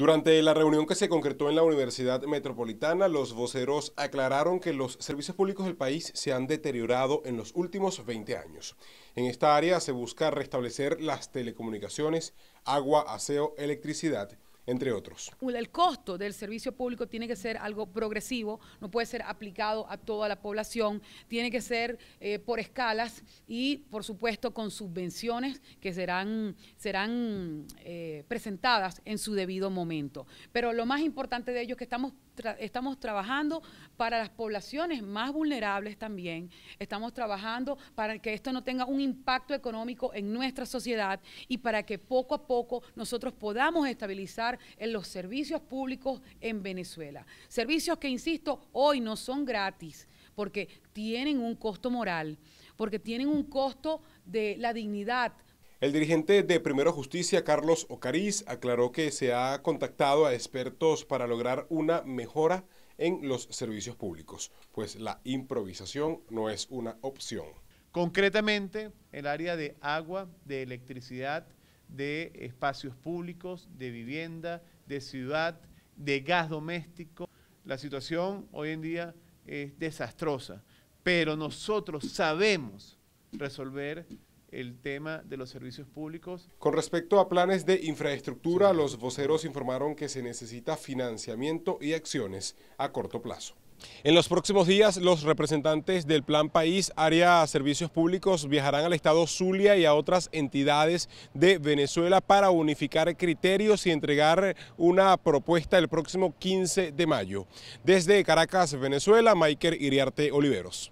Durante la reunión que se concretó en la Universidad Metropolitana, los voceros aclararon que los servicios públicos del país se han deteriorado en los últimos 20 años. En esta área se busca restablecer las telecomunicaciones, agua, aseo, electricidad entre otros. El costo del servicio público tiene que ser algo progresivo, no puede ser aplicado a toda la población, tiene que ser eh, por escalas y, por supuesto, con subvenciones que serán, serán eh, presentadas en su debido momento. Pero lo más importante de ello es que estamos, estamos trabajando para las poblaciones más vulnerables también, estamos trabajando para que esto no tenga un impacto económico en nuestra sociedad y para que poco a poco nosotros podamos estabilizar en los servicios públicos en Venezuela. Servicios que, insisto, hoy no son gratis porque tienen un costo moral, porque tienen un costo de la dignidad. El dirigente de Primero Justicia, Carlos Ocariz, aclaró que se ha contactado a expertos para lograr una mejora en los servicios públicos, pues la improvisación no es una opción. Concretamente, el área de agua, de electricidad de espacios públicos, de vivienda, de ciudad, de gas doméstico. La situación hoy en día es desastrosa, pero nosotros sabemos resolver el tema de los servicios públicos. Con respecto a planes de infraestructura, los voceros informaron que se necesita financiamiento y acciones a corto plazo. En los próximos días, los representantes del Plan País Área Servicios Públicos viajarán al estado Zulia y a otras entidades de Venezuela para unificar criterios y entregar una propuesta el próximo 15 de mayo. Desde Caracas, Venezuela, Maiker Iriarte Oliveros.